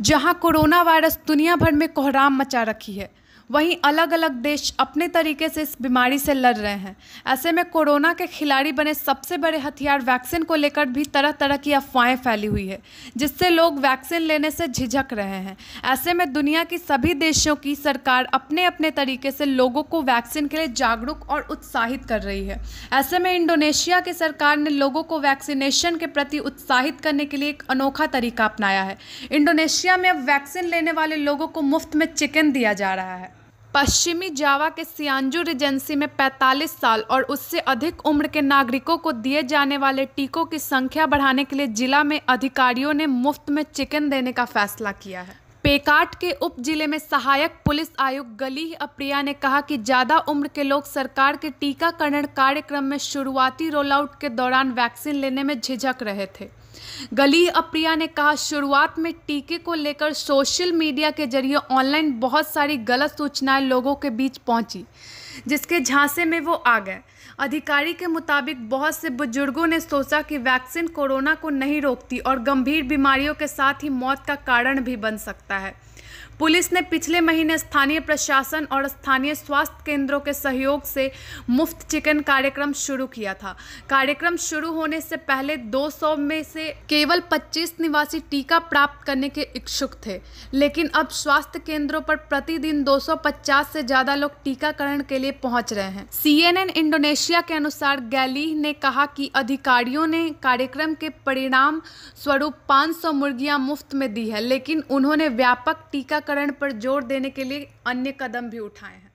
जहां corona virus दुनिया भर में कोहराम मचा रखी है वहीं अलग अलग देश अपने तरीके से इस बीमारी से लड़ रहे हैं ऐसे में कोरोना के खिलाड़ी बने सबसे बड़े हथियार वैक्सीन को लेकर भी तरह तरह की अफवाहें फैली हुई है जिससे लोग वैक्सीन लेने से झिझक रहे हैं ऐसे में दुनिया की सभी देशों की सरकार अपने अपने तरीके से लोगों को वैक्सीन के लिए जागरूक और उत्साहित कर रही है ऐसे में इंडोनेशिया की सरकार ने लोगों को वैक्सीनेशन के प्रति उत्साहित करने के लिए एक अनोखा तरीका अपनाया है इंडोनेशिया में अब वैक्सीन लेने वाले लोगों को मुफ्त में चिकन दिया जा रहा है पश्चिमी जावा के सियांजू रिजेंसी में 45 साल और उससे अधिक उम्र के नागरिकों को दिए जाने वाले टीकों की संख्या बढ़ाने के लिए जिला में अधिकारियों ने मुफ्त में चिकन देने का फैसला किया है पेकाट के उप जिले में सहायक पुलिस आयुक्त गली अप्रिया ने कहा कि ज़्यादा उम्र के लोग सरकार के टीकाकरण कार्यक्रम में शुरुआती रोल आउट के दौरान वैक्सीन लेने में झिझक रहे थे गली अप्रिया ने कहा शुरुआत में टीके को लेकर सोशल मीडिया के जरिए ऑनलाइन बहुत सारी गलत सूचनाएं लोगों के बीच पहुंची जिसके झांसे में वो आ गए अधिकारी के मुताबिक बहुत से बुजुर्गों ने सोचा कि वैक्सीन कोरोना को नहीं रोकती और गंभीर बीमारियों के साथ ही मौत का कारण भी बन सकता है पुलिस ने पिछले महीने स्थानीय प्रशासन और स्थानीय स्वास्थ्य केंद्रों के सहयोग से मुफ्त चिकन कार्यक्रम शुरू किया था कार्यक्रम शुरू होने से पहले 200 में से केवल 25 निवासी टीका प्राप्त करने के इच्छुक थे लेकिन अब स्वास्थ्य केंद्रों पर प्रतिदिन 250 से ज़्यादा लोग टीकाकरण के लिए पहुंच रहे हैं सीएनएन इंडोनेशिया के अनुसार गैली ने कहा कि अधिकारियों ने कार्यक्रम के परिणाम स्वरूप सौ मुर्गिया मुफ्त में दी है लेकिन उन्होंने व्यापक टीका टीकाकरण पर जोर देने के लिए अन्य कदम भी उठाए हैं